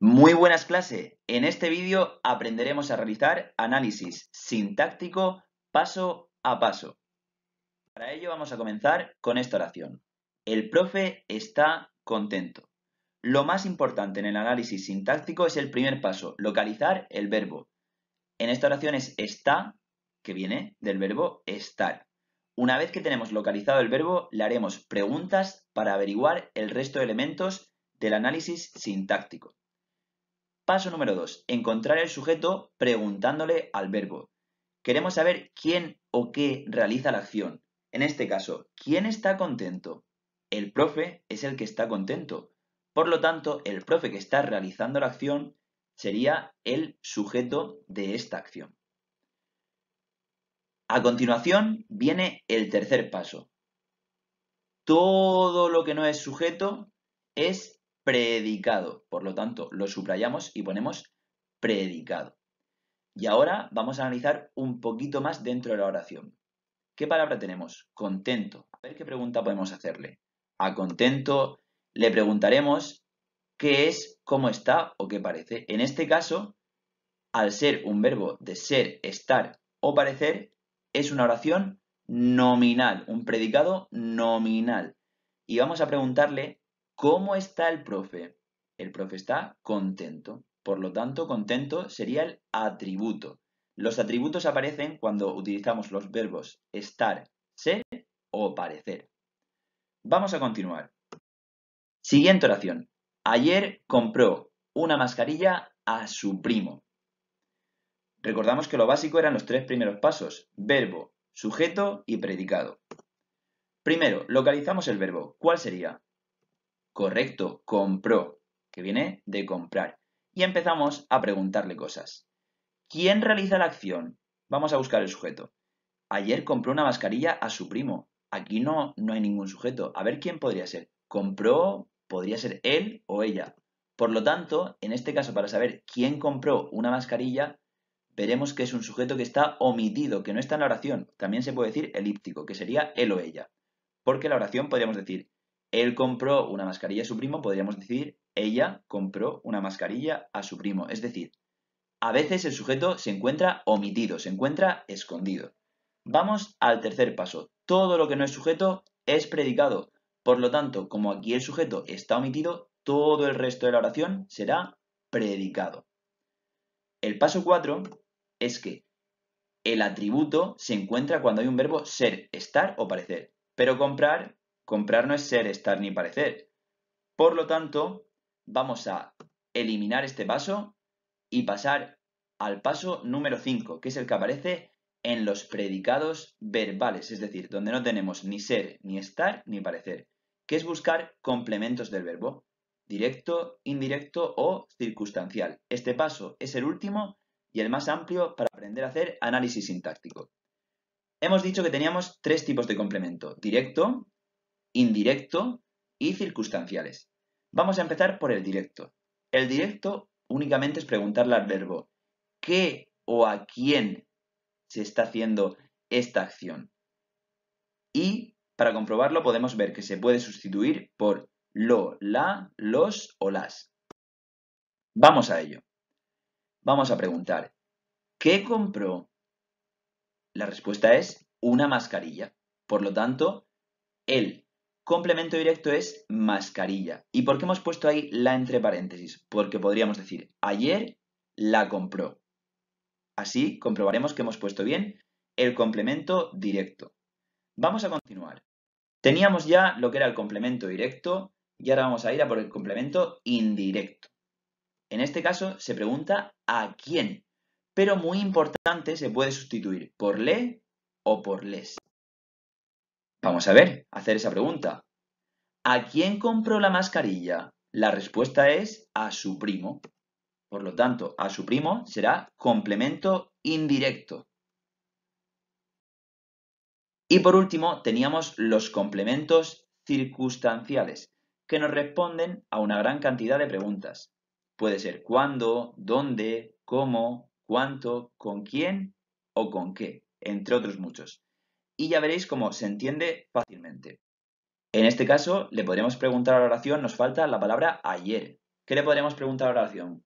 Muy buenas clases. en este vídeo aprenderemos a realizar análisis sintáctico paso a paso. Para ello vamos a comenzar con esta oración. El profe está contento. Lo más importante en el análisis sintáctico es el primer paso, localizar el verbo. En esta oración es está, que viene del verbo estar. Una vez que tenemos localizado el verbo, le haremos preguntas para averiguar el resto de elementos del análisis sintáctico. Paso número 2. Encontrar el sujeto preguntándole al verbo. Queremos saber quién o qué realiza la acción. En este caso, ¿quién está contento? El profe es el que está contento. Por lo tanto, el profe que está realizando la acción sería el sujeto de esta acción. A continuación viene el tercer paso. Todo lo que no es sujeto es predicado. Por lo tanto, lo subrayamos y ponemos predicado. Y ahora vamos a analizar un poquito más dentro de la oración. ¿Qué palabra tenemos? Contento. A ver qué pregunta podemos hacerle. A contento le preguntaremos qué es, cómo está o qué parece. En este caso, al ser un verbo de ser, estar o parecer, es una oración nominal, un predicado nominal. Y vamos a preguntarle ¿Cómo está el profe? El profe está contento. Por lo tanto, contento sería el atributo. Los atributos aparecen cuando utilizamos los verbos estar, ser o parecer. Vamos a continuar. Siguiente oración. Ayer compró una mascarilla a su primo. Recordamos que lo básico eran los tres primeros pasos, verbo, sujeto y predicado. Primero, localizamos el verbo. ¿Cuál sería? Correcto, compró, que viene de comprar. Y empezamos a preguntarle cosas. ¿Quién realiza la acción? Vamos a buscar el sujeto. Ayer compró una mascarilla a su primo. Aquí no, no hay ningún sujeto. A ver quién podría ser. Compró, podría ser él o ella. Por lo tanto, en este caso, para saber quién compró una mascarilla, veremos que es un sujeto que está omitido, que no está en la oración. También se puede decir elíptico, que sería él o ella. Porque la oración podríamos decir, él compró una mascarilla a su primo, podríamos decir, ella compró una mascarilla a su primo. Es decir, a veces el sujeto se encuentra omitido, se encuentra escondido. Vamos al tercer paso. Todo lo que no es sujeto es predicado. Por lo tanto, como aquí el sujeto está omitido, todo el resto de la oración será predicado. El paso 4 es que el atributo se encuentra cuando hay un verbo ser, estar o parecer. Pero comprar Comprar no es ser, estar ni parecer. Por lo tanto, vamos a eliminar este paso y pasar al paso número 5, que es el que aparece en los predicados verbales, es decir, donde no tenemos ni ser, ni estar, ni parecer, que es buscar complementos del verbo, directo, indirecto o circunstancial. Este paso es el último y el más amplio para aprender a hacer análisis sintáctico. Hemos dicho que teníamos tres tipos de complemento, directo, indirecto y circunstanciales. Vamos a empezar por el directo. El directo únicamente es preguntarle al verbo qué o a quién se está haciendo esta acción. Y para comprobarlo podemos ver que se puede sustituir por lo, la, los o las. Vamos a ello. Vamos a preguntar, ¿qué compró? La respuesta es una mascarilla. Por lo tanto, él Complemento directo es mascarilla. ¿Y por qué hemos puesto ahí la entre paréntesis? Porque podríamos decir, ayer la compró. Así comprobaremos que hemos puesto bien el complemento directo. Vamos a continuar. Teníamos ya lo que era el complemento directo y ahora vamos a ir a por el complemento indirecto. En este caso se pregunta a quién, pero muy importante se puede sustituir por le o por les. Vamos a ver, hacer esa pregunta. ¿A quién compró la mascarilla? La respuesta es a su primo. Por lo tanto, a su primo será complemento indirecto. Y por último, teníamos los complementos circunstanciales, que nos responden a una gran cantidad de preguntas. Puede ser cuándo, dónde, cómo, cuánto, con quién o con qué, entre otros muchos y ya veréis cómo se entiende fácilmente. En este caso, le podríamos preguntar a la oración, nos falta la palabra ayer. ¿Qué le podríamos preguntar a la oración?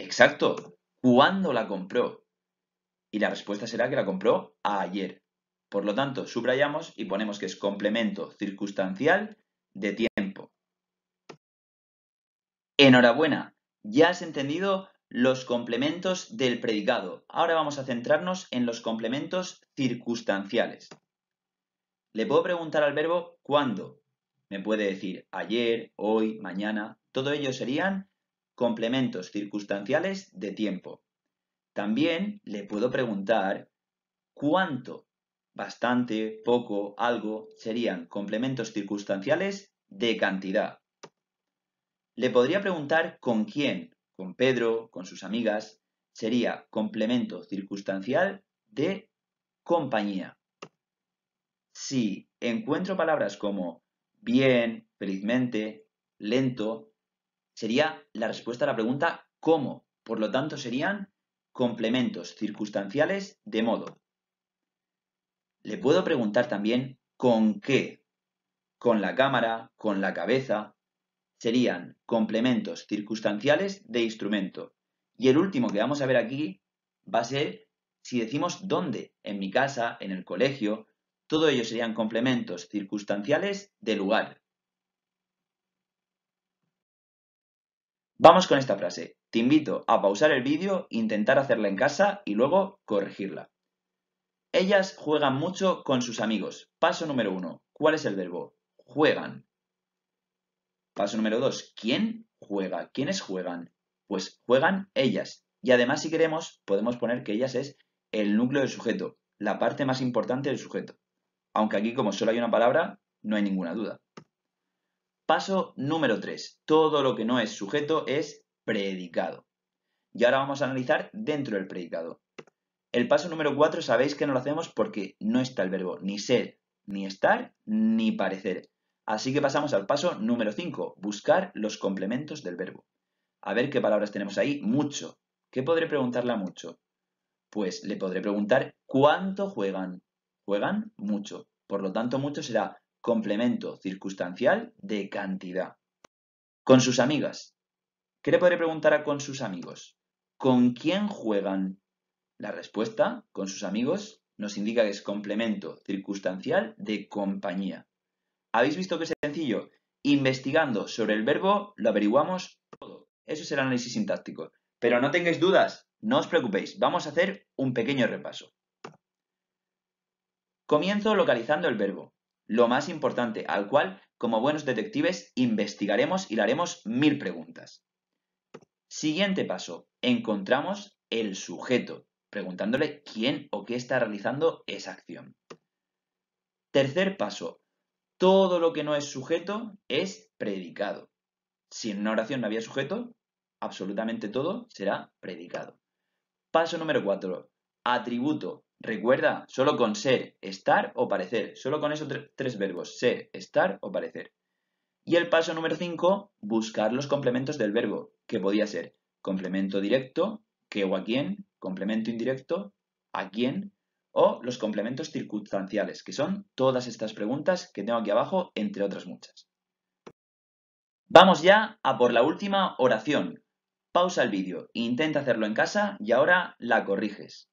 Exacto, ¿cuándo la compró? Y la respuesta será que la compró ayer. Por lo tanto, subrayamos y ponemos que es complemento circunstancial de tiempo. Enhorabuena, ya has entendido los complementos del predicado. Ahora vamos a centrarnos en los complementos circunstanciales. Le puedo preguntar al verbo cuándo. Me puede decir ayer, hoy, mañana. Todo ello serían complementos circunstanciales de tiempo. También le puedo preguntar cuánto, bastante, poco, algo, serían complementos circunstanciales de cantidad. Le podría preguntar con quién con Pedro, con sus amigas, sería complemento circunstancial de compañía. Si encuentro palabras como bien, felizmente, lento, sería la respuesta a la pregunta cómo. Por lo tanto, serían complementos circunstanciales de modo. Le puedo preguntar también con qué. Con la cámara, con la cabeza, serían complementos circunstanciales de instrumento. Y el último que vamos a ver aquí va a ser si decimos dónde, en mi casa, en el colegio, todo ello serían complementos circunstanciales de lugar. Vamos con esta frase. Te invito a pausar el vídeo, intentar hacerla en casa y luego corregirla. Ellas juegan mucho con sus amigos. Paso número uno. ¿Cuál es el verbo? Juegan. Paso número dos, ¿quién juega? ¿Quiénes juegan? Pues juegan ellas. Y además, si queremos, podemos poner que ellas es el núcleo del sujeto, la parte más importante del sujeto. Aunque aquí, como solo hay una palabra, no hay ninguna duda. Paso número 3. Todo lo que no es sujeto es predicado. Y ahora vamos a analizar dentro del predicado. El paso número 4 sabéis que no lo hacemos porque no está el verbo ni ser, ni estar, ni parecer. Así que pasamos al paso número 5, buscar los complementos del verbo. A ver qué palabras tenemos ahí. Mucho. ¿Qué podré preguntarle a mucho? Pues le podré preguntar cuánto juegan. Juegan mucho. Por lo tanto, mucho será complemento circunstancial de cantidad. Con sus amigas. ¿Qué le podré preguntar a con sus amigos? ¿Con quién juegan? La respuesta, con sus amigos, nos indica que es complemento circunstancial de compañía. ¿Habéis visto es sencillo? Investigando sobre el verbo lo averiguamos todo. Eso es el análisis sintáctico. Pero no tengáis dudas, no os preocupéis, vamos a hacer un pequeño repaso. Comienzo localizando el verbo, lo más importante, al cual, como buenos detectives, investigaremos y le haremos mil preguntas. Siguiente paso, encontramos el sujeto, preguntándole quién o qué está realizando esa acción. Tercer paso, todo lo que no es sujeto es predicado. Si en una oración no había sujeto, absolutamente todo será predicado. Paso número 4. Atributo. Recuerda, solo con ser, estar o parecer. Solo con esos tres verbos, ser, estar o parecer. Y el paso número 5, buscar los complementos del verbo, que podía ser complemento directo, ¿qué o a quién, complemento indirecto, a quién, o los complementos circunstanciales, que son todas estas preguntas que tengo aquí abajo, entre otras muchas. Vamos ya a por la última oración. Pausa el vídeo, intenta hacerlo en casa y ahora la corriges.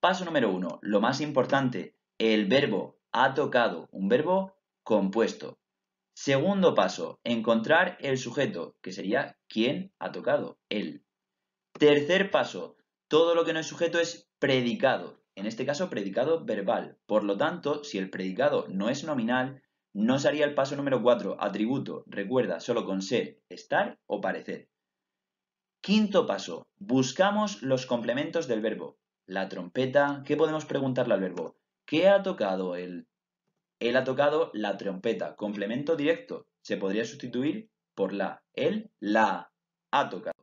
Paso número uno, lo más importante, el verbo ha tocado, un verbo compuesto. Segundo paso, encontrar el sujeto, que sería quién ha tocado, él. Tercer paso, todo lo que no es sujeto es predicado en este caso predicado verbal. Por lo tanto, si el predicado no es nominal, no sería el paso número 4, atributo, recuerda, solo con ser, estar o parecer. Quinto paso, buscamos los complementos del verbo. La trompeta, ¿qué podemos preguntarle al verbo? ¿Qué ha tocado él? Él ha tocado la trompeta, complemento directo. Se podría sustituir por la. Él la ha tocado.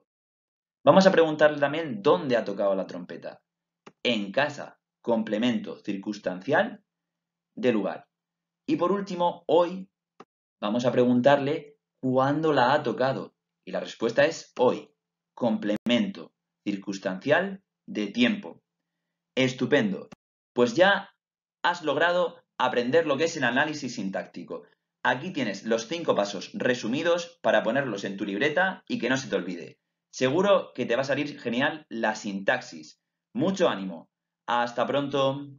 Vamos a preguntarle también dónde ha tocado la trompeta. En casa complemento circunstancial de lugar. Y por último, hoy vamos a preguntarle cuándo la ha tocado. Y la respuesta es hoy, complemento circunstancial de tiempo. Estupendo. Pues ya has logrado aprender lo que es el análisis sintáctico. Aquí tienes los cinco pasos resumidos para ponerlos en tu libreta y que no se te olvide. Seguro que te va a salir genial la sintaxis. Mucho ánimo. Hasta pronto.